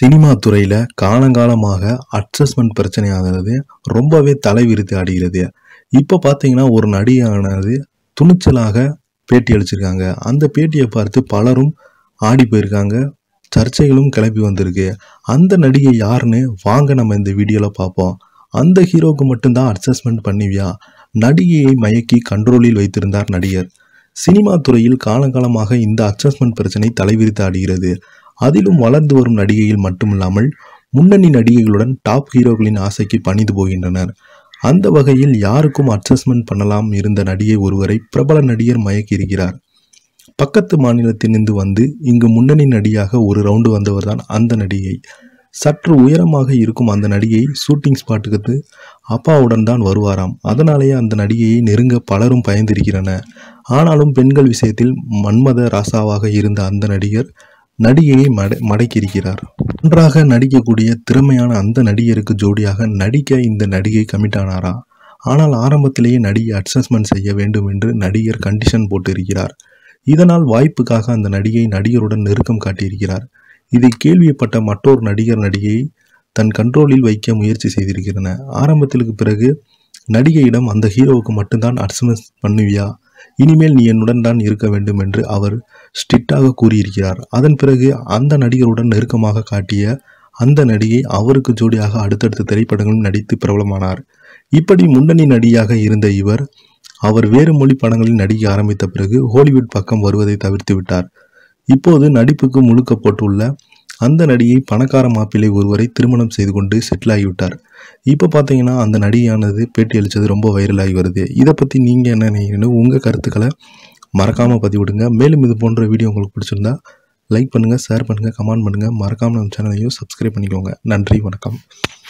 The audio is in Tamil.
சினிமா துறையில் காலங்காலமாக அட்ஜஸ்ட்மெண்ட் ஆகிறது ரொம்பவே தலைவிரித்து ஆடுகிறது இப்போ பார்த்தீங்கன்னா ஒரு நடிகானது துணிச்சலாக பேட்டி அளிச்சிருக்காங்க அந்த பேட்டியை பார்த்து பலரும் ஆடி போயிருக்காங்க சர்ச்சைகளும் கிளப்பி வந்திருக்கு அந்த நடிகை யாருன்னு வாங்க நம்ம இந்த வீடியோவில் பார்ப்போம் அந்த ஹீரோவுக்கு மட்டும்தான் அட்ஜஸ்ட்மெண்ட் பண்ணிவியா நடிகையை மயக்கி கண்ட்ரோலில் வைத்திருந்தார் நடிகர் சினிமா துறையில் காலங்காலமாக இந்த அட்ஜஸ்ட்மெண்ட் பிரச்சனை தலைவிரித்து ஆடுகிறது அதிலும் வளர்ந்து வரும் நடிகையில் மட்டுமில்லாமல் முன்னணி நடிகைகளுடன் டாப் ஹீரோக்களின் ஆசைக்கு பணிந்து போகின்றனர் அந்த வகையில் யாருக்கும் அட்ஜஸ்ட்மெண்ட் பண்ணலாம் இருந்த நடிகை ஒருவரை பிரபல நடிகர் மயக்கியிருக்கிறார் பக்கத்து மாநிலத்திலிருந்து வந்து இங்கு முன்னணி நடிகாக ஒரு ரவுண்டு வந்தவர்தான் அந்த நடிகை சற்று உயரமாக இருக்கும் அந்த நடிகை ஷூட்டிங் ஸ்பாட்டுக்கு அப்பாவுடன் தான் வருவாராம் அதனாலேயே அந்த நடிகையை நெருங்க பலரும் பயந்திருக்கிறனர் ஆனாலும் பெண்கள் விஷயத்தில் மன்மத ராசாவாக இருந்த அந்த நடிகர் நடிகையை மட மடக்கியிருக்கிறார் ஒன்றாக நடிக்கக்கூடிய திறமையான அந்த நடிகருக்கு ஜோடியாக நடிக்க இந்த நடிகை கமிட் ஆனாரா ஆனால் ஆரம்பத்திலேயே நடிகை அட்ஜஸ்ட்மெண்ட் செய்ய வேண்டும் என்று நடிகர் கண்டிஷன் போட்டிருக்கிறார் இதனால் வாய்ப்புக்காக அந்த நடிகை நடிகருடன் நெருக்கம் காட்டியிருக்கிறார் இதை கேள்விப்பட்ட மற்றொரு நடிகர் நடிகையை தன் கண்ட்ரோலில் வைக்க முயற்சி செய்திருக்கிறன ஆரம்பத்திற்கு பிறகு நடிகையிடம் அந்த ஹீரோவுக்கு மட்டும்தான் அட்ஜஸ்ட்மெண்ட் பண்ணுவியா இனிமேல் நீ என்னுடன் தான் இருக்க வேண்டும் என்று அவர் ஸ்டிட்டாக கூறியிருக்கிறார் அதன் பிறகு அந்த நடிகருடன் நெருக்கமாக காட்டிய அந்த நடிகை அவருக்கு ஜோடியாக அடுத்தடுத்த திரைப்படங்களும் நடித்து பிரபலமானார் இப்படி முன்னணி நடிகையாக இருந்த இவர் அவர் வேறு மொழி படங்களில் நடிக்க ஆரம்பித்த பிறகு ஹாலிவுட் பக்கம் வருவதை தவிர்த்து விட்டார் இப்போது நடிப்புக்கு முழுக்க போட்டுள்ள அந்த நடிகை பணக்கார மாப்பிள்ளை ஒருவரை திருமணம் செய்து கொண்டு செட்டில் ஆகிவிட்டார் இப்போ பார்த்தீங்கன்னா அந்த நடிகையானது பேட்டி அளித்தது ரொம்ப வைரலாகி வருது இதை பற்றி நீங்கள் என்ன நினைக்கிறீங்கன்னு உங்கள் கருத்துக்களை மறக்காமல் பதிவிடுங்க மேலும் இது போன்ற வீடியோ உங்களுக்கு பிடிச்சிருந்தா லைக் பண்ணுங்கள் ஷேர் பண்ணுங்கள் கமெண்ட் பண்ணுங்கள் மறக்காமல் நம்ம சேனலையும் சப்ஸ்கிரைப் பண்ணிக்கோங்க நன்றி வணக்கம்